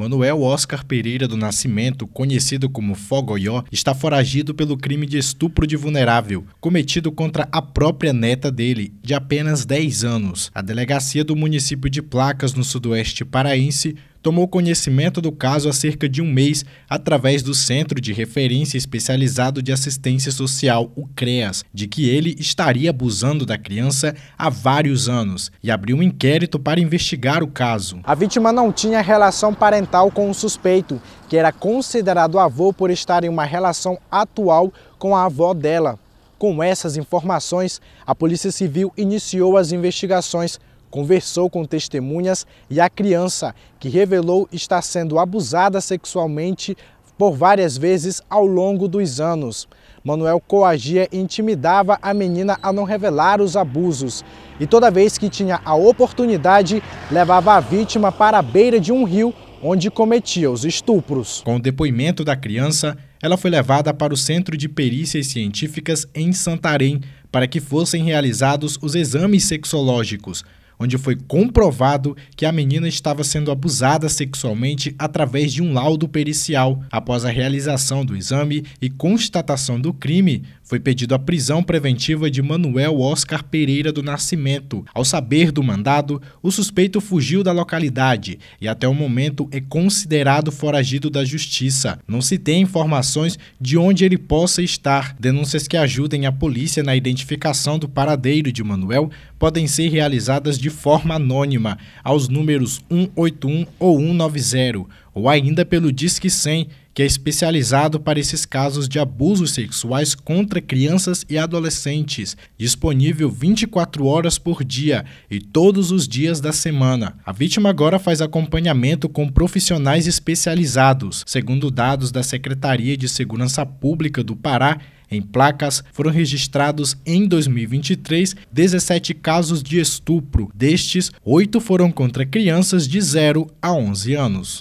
Manuel Oscar Pereira do Nascimento, conhecido como Fogoió, está foragido pelo crime de estupro de vulnerável, cometido contra a própria neta dele, de apenas 10 anos. A delegacia do município de Placas, no sudoeste paraense, tomou conhecimento do caso há cerca de um mês através do Centro de Referência Especializado de Assistência Social, o CREAS, de que ele estaria abusando da criança há vários anos e abriu um inquérito para investigar o caso. A vítima não tinha relação parental com o suspeito, que era considerado avô por estar em uma relação atual com a avó dela. Com essas informações, a Polícia Civil iniciou as investigações conversou com testemunhas e a criança, que revelou estar sendo abusada sexualmente por várias vezes ao longo dos anos. Manuel coagia e intimidava a menina a não revelar os abusos. E toda vez que tinha a oportunidade, levava a vítima para a beira de um rio onde cometia os estupros. Com o depoimento da criança, ela foi levada para o Centro de Perícias Científicas em Santarém para que fossem realizados os exames sexológicos onde foi comprovado que a menina estava sendo abusada sexualmente através de um laudo pericial. Após a realização do exame e constatação do crime, foi pedido a prisão preventiva de Manuel Oscar Pereira do Nascimento. Ao saber do mandado, o suspeito fugiu da localidade e até o momento é considerado foragido da justiça. Não se tem informações de onde ele possa estar. Denúncias que ajudem a polícia na identificação do paradeiro de Manuel podem ser realizadas de de forma anônima aos números 181 ou 190, ou ainda pelo Disque 100, que é especializado para esses casos de abusos sexuais contra crianças e adolescentes, disponível 24 horas por dia e todos os dias da semana. A vítima agora faz acompanhamento com profissionais especializados. Segundo dados da Secretaria de Segurança Pública do Pará, em placas, foram registrados em 2023 17 casos de estupro. Destes, oito foram contra crianças de 0 a 11 anos.